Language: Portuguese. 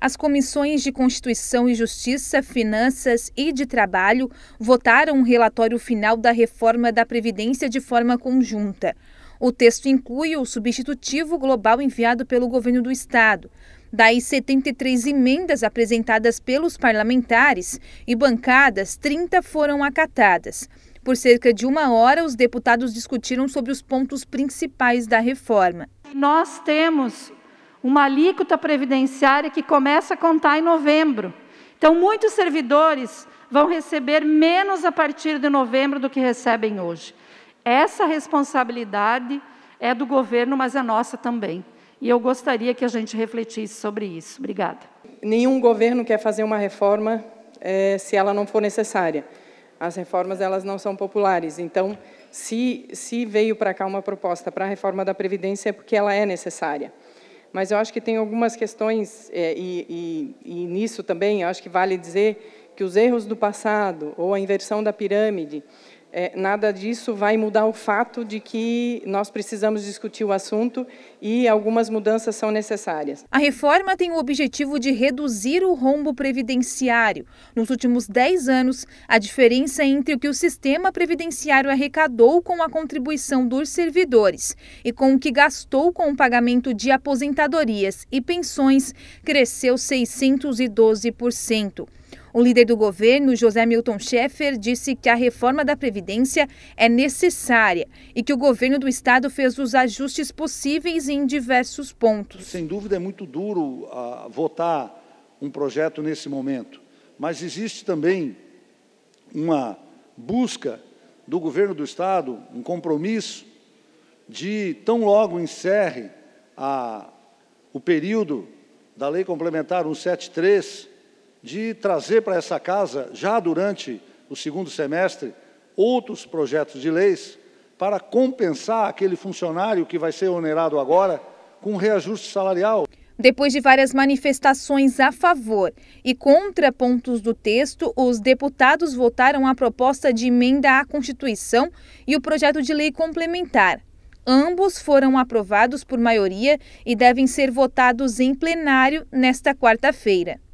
As comissões de Constituição e Justiça, Finanças e de Trabalho votaram um relatório final da reforma da Previdência de forma conjunta. O texto inclui o substitutivo global enviado pelo governo do Estado. Das 73 emendas apresentadas pelos parlamentares e bancadas, 30 foram acatadas. Por cerca de uma hora, os deputados discutiram sobre os pontos principais da reforma. Nós temos uma alíquota previdenciária que começa a contar em novembro. Então, muitos servidores vão receber menos a partir de novembro do que recebem hoje. Essa responsabilidade é do governo, mas é nossa também. E eu gostaria que a gente refletisse sobre isso. Obrigada. Nenhum governo quer fazer uma reforma é, se ela não for necessária. As reformas elas não são populares. Então, se, se veio para cá uma proposta para a reforma da Previdência, é porque ela é necessária mas eu acho que tem algumas questões, é, e, e, e nisso também acho que vale dizer que os erros do passado ou a inversão da pirâmide é, nada disso vai mudar o fato de que nós precisamos discutir o assunto e algumas mudanças são necessárias. A reforma tem o objetivo de reduzir o rombo previdenciário. Nos últimos 10 anos, a diferença entre o que o sistema previdenciário arrecadou com a contribuição dos servidores e com o que gastou com o pagamento de aposentadorias e pensões cresceu 612%. O líder do governo, José Milton Schaeffer, disse que a reforma da Previdência é necessária e que o governo do Estado fez os ajustes possíveis em diversos pontos. Sem dúvida, é muito duro uh, votar um projeto nesse momento, mas existe também uma busca do governo do Estado, um compromisso de, tão logo encerre a, ah, o período da Lei Complementar 173, de trazer para essa casa, já durante o segundo semestre, outros projetos de leis para compensar aquele funcionário que vai ser onerado agora com um reajuste salarial. Depois de várias manifestações a favor e contra pontos do texto, os deputados votaram a proposta de emenda à Constituição e o projeto de lei complementar. Ambos foram aprovados por maioria e devem ser votados em plenário nesta quarta-feira.